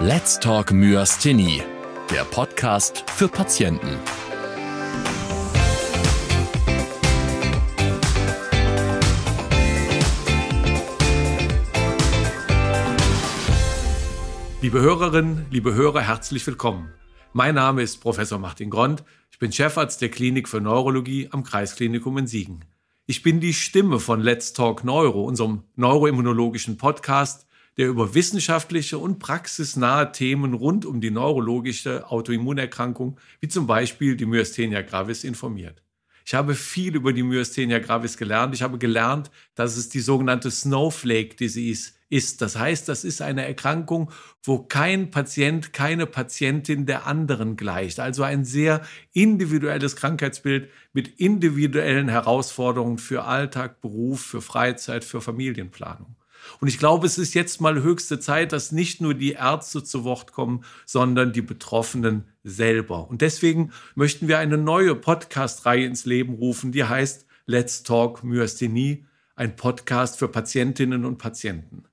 Let's Talk Myasthenie, der Podcast für Patienten. Liebe Hörerinnen, liebe Hörer, herzlich willkommen. Mein Name ist Professor Martin Grond. Ich bin Chefarzt der Klinik für Neurologie am Kreisklinikum in Siegen. Ich bin die Stimme von Let's Talk Neuro, unserem neuroimmunologischen Podcast, der über wissenschaftliche und praxisnahe Themen rund um die neurologische Autoimmunerkrankung, wie zum Beispiel die Myasthenia gravis, informiert. Ich habe viel über die Myasthenia gravis gelernt. Ich habe gelernt, dass es die sogenannte Snowflake Disease ist. Das heißt, das ist eine Erkrankung, wo kein Patient, keine Patientin der anderen gleicht. Also ein sehr individuelles Krankheitsbild mit individuellen Herausforderungen für Alltag, Beruf, für Freizeit, für Familienplanung. Und ich glaube, es ist jetzt mal höchste Zeit, dass nicht nur die Ärzte zu Wort kommen, sondern die Betroffenen selber. Und deswegen möchten wir eine neue Podcast-Reihe ins Leben rufen, die heißt Let's Talk Myasthenie, ein Podcast für Patientinnen und Patienten.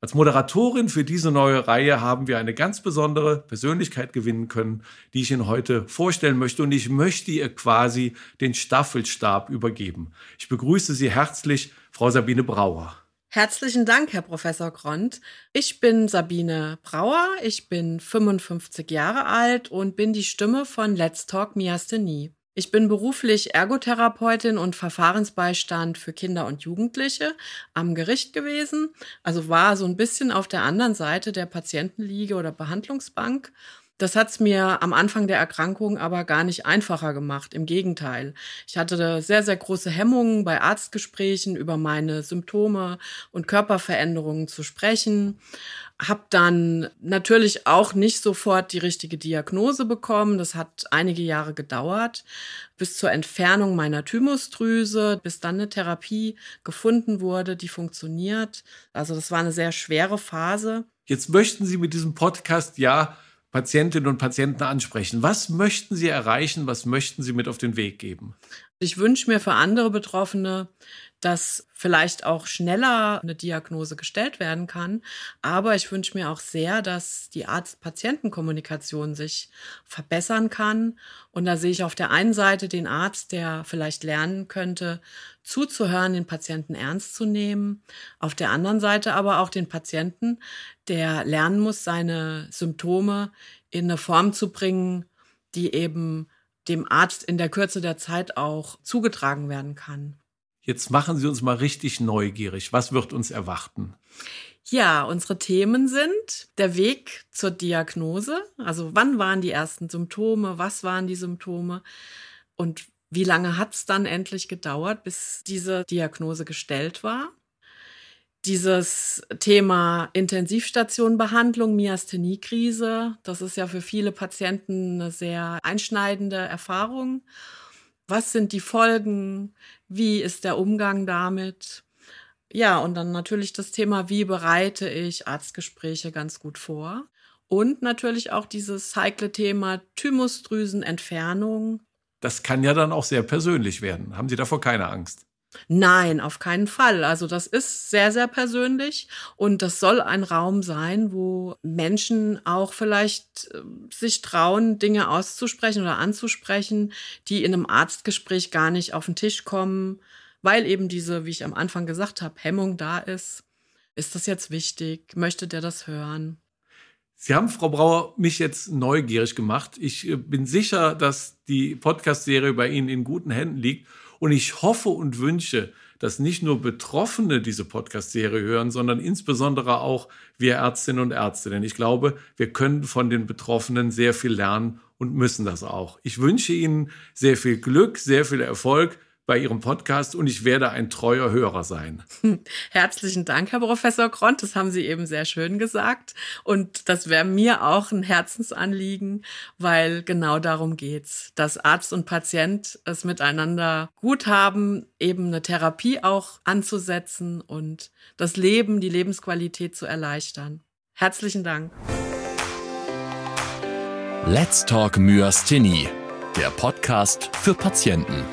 Als Moderatorin für diese neue Reihe haben wir eine ganz besondere Persönlichkeit gewinnen können, die ich Ihnen heute vorstellen möchte. Und ich möchte ihr quasi den Staffelstab übergeben. Ich begrüße Sie herzlich, Frau Sabine Brauer. Herzlichen Dank, Herr Professor Grond. Ich bin Sabine Brauer, ich bin 55 Jahre alt und bin die Stimme von Let's Talk Miasthenie. Ich bin beruflich Ergotherapeutin und Verfahrensbeistand für Kinder und Jugendliche am Gericht gewesen, also war so ein bisschen auf der anderen Seite der Patientenliege oder Behandlungsbank das hat es mir am Anfang der Erkrankung aber gar nicht einfacher gemacht. Im Gegenteil. Ich hatte sehr, sehr große Hemmungen bei Arztgesprächen über meine Symptome und Körperveränderungen zu sprechen. Hab dann natürlich auch nicht sofort die richtige Diagnose bekommen. Das hat einige Jahre gedauert, bis zur Entfernung meiner Thymusdrüse, bis dann eine Therapie gefunden wurde, die funktioniert. Also das war eine sehr schwere Phase. Jetzt möchten Sie mit diesem Podcast ja Patientinnen und Patienten ansprechen. Was möchten Sie erreichen? Was möchten Sie mit auf den Weg geben? Ich wünsche mir für andere Betroffene, dass vielleicht auch schneller eine Diagnose gestellt werden kann. Aber ich wünsche mir auch sehr, dass die Arzt-Patienten-Kommunikation sich verbessern kann. Und da sehe ich auf der einen Seite den Arzt, der vielleicht lernen könnte, zuzuhören, den Patienten ernst zu nehmen. Auf der anderen Seite aber auch den Patienten, der lernen muss, seine Symptome in eine Form zu bringen, die eben dem Arzt in der Kürze der Zeit auch zugetragen werden kann. Jetzt machen Sie uns mal richtig neugierig. Was wird uns erwarten? Ja, unsere Themen sind der Weg zur Diagnose, also wann waren die ersten Symptome, was waren die Symptome und wie lange hat es dann endlich gedauert, bis diese Diagnose gestellt war dieses Thema Intensivstationbehandlung, Myasthenie-Krise, das ist ja für viele Patienten eine sehr einschneidende Erfahrung. Was sind die Folgen? Wie ist der Umgang damit? Ja, und dann natürlich das Thema, wie bereite ich Arztgespräche ganz gut vor? Und natürlich auch dieses heikle Thema Thymusdrüsenentfernung. Das kann ja dann auch sehr persönlich werden. Haben Sie davor keine Angst? Nein, auf keinen Fall. Also das ist sehr, sehr persönlich und das soll ein Raum sein, wo Menschen auch vielleicht äh, sich trauen, Dinge auszusprechen oder anzusprechen, die in einem Arztgespräch gar nicht auf den Tisch kommen, weil eben diese, wie ich am Anfang gesagt habe, Hemmung da ist. Ist das jetzt wichtig? Möchte der das hören? Sie haben, Frau Brauer, mich jetzt neugierig gemacht. Ich äh, bin sicher, dass die Podcast-Serie bei Ihnen in guten Händen liegt und ich hoffe und wünsche, dass nicht nur Betroffene diese Podcast-Serie hören, sondern insbesondere auch wir Ärztinnen und Ärzte. Denn ich glaube, wir können von den Betroffenen sehr viel lernen und müssen das auch. Ich wünsche Ihnen sehr viel Glück, sehr viel Erfolg bei Ihrem Podcast und ich werde ein treuer Hörer sein. Hm, herzlichen Dank, Herr Professor Grond. Das haben Sie eben sehr schön gesagt. Und das wäre mir auch ein Herzensanliegen, weil genau darum geht es, dass Arzt und Patient es miteinander gut haben, eben eine Therapie auch anzusetzen und das Leben, die Lebensqualität zu erleichtern. Herzlichen Dank. Let's Talk Myasthenie, der Podcast für Patienten.